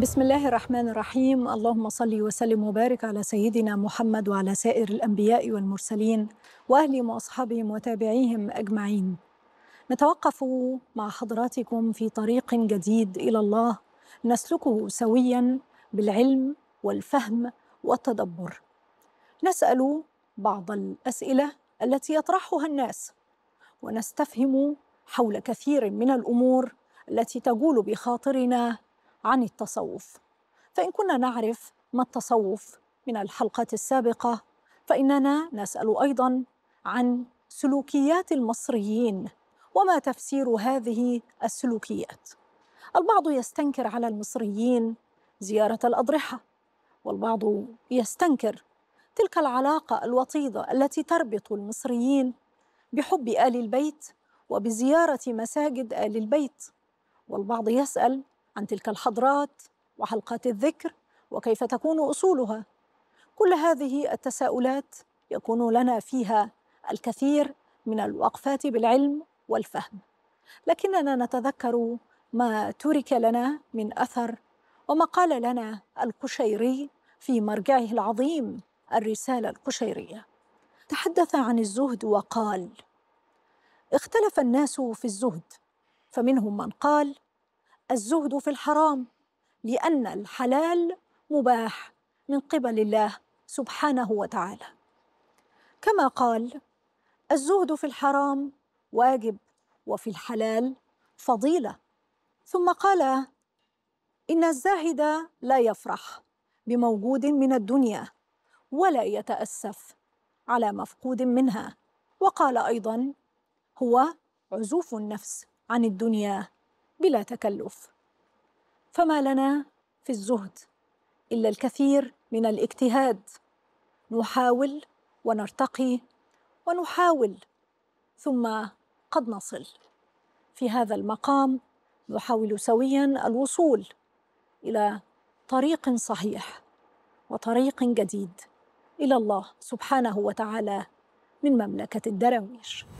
بسم الله الرحمن الرحيم اللهم صل وسلم وبارك على سيدنا محمد وعلى سائر الانبياء والمرسلين واهلهم واصحابهم وتابعيهم اجمعين نتوقف مع حضراتكم في طريق جديد الى الله نسلكه سويا بالعلم والفهم والتدبر نسال بعض الاسئله التي يطرحها الناس ونستفهم حول كثير من الامور التي تجول بخاطرنا عن التصوف فإن كنا نعرف ما التصوف من الحلقات السابقة فإننا نسأل أيضا عن سلوكيات المصريين وما تفسير هذه السلوكيات البعض يستنكر على المصريين زيارة الأضرحة والبعض يستنكر تلك العلاقة الوطيدة التي تربط المصريين بحب آل البيت وبزيارة مساجد آل البيت والبعض يسأل عن تلك الحضرات وحلقات الذكر وكيف تكون اصولها كل هذه التساؤلات يكون لنا فيها الكثير من الوقفات بالعلم والفهم لكننا نتذكر ما ترك لنا من اثر وما قال لنا القشيري في مرجعه العظيم الرساله القشيريه تحدث عن الزهد وقال اختلف الناس في الزهد فمنهم من قال الزهد في الحرام لأن الحلال مباح من قبل الله سبحانه وتعالى كما قال الزهد في الحرام واجب وفي الحلال فضيلة ثم قال إن الزاهد لا يفرح بموجود من الدنيا ولا يتأسف على مفقود منها وقال أيضا هو عزوف النفس عن الدنيا بلا تكلف فما لنا في الزهد الا الكثير من الاجتهاد نحاول ونرتقي ونحاول ثم قد نصل في هذا المقام نحاول سويا الوصول الى طريق صحيح وطريق جديد الى الله سبحانه وتعالى من مملكه الدراويش